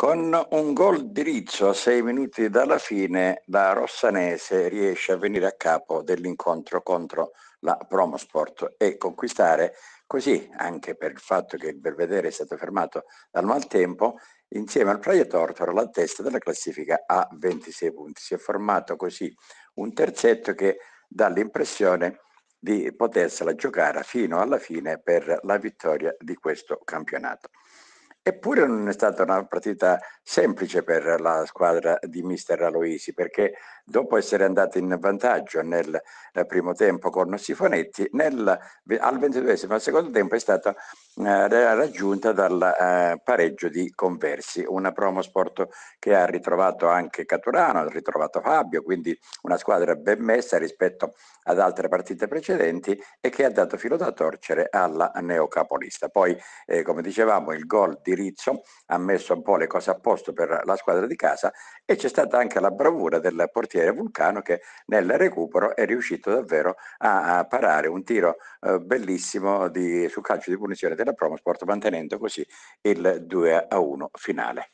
Con un gol dirizzo a sei minuti dalla fine, la Rossanese riesce a venire a capo dell'incontro contro la Promosport e conquistare così, anche per il fatto che il Belvedere è stato fermato dal maltempo, insieme al Praia Tortora la testa della classifica a 26 punti. Si è formato così un terzetto che dà l'impressione di potersela giocare fino alla fine per la vittoria di questo campionato. Eppure non è stata una partita semplice per la squadra di mister Aloisi, perché dopo essere andato in vantaggio nel, nel eh, primo tempo con Sifonetti, nel, al ventiduesimo al secondo tempo è stata raggiunta dal eh, pareggio di conversi, una promo sport che ha ritrovato anche Caturano, ha ritrovato Fabio, quindi una squadra ben messa rispetto ad altre partite precedenti e che ha dato filo da torcere alla neocapolista. Poi, eh, come dicevamo, il gol di Rizzo ha messo un po' le cose a posto per la squadra di casa e c'è stata anche la bravura del portiere Vulcano che nel recupero è riuscito davvero a, a parare un tiro eh, bellissimo di, sul calcio di punizione della da Promosport mantenendo così il 2 a 1 finale.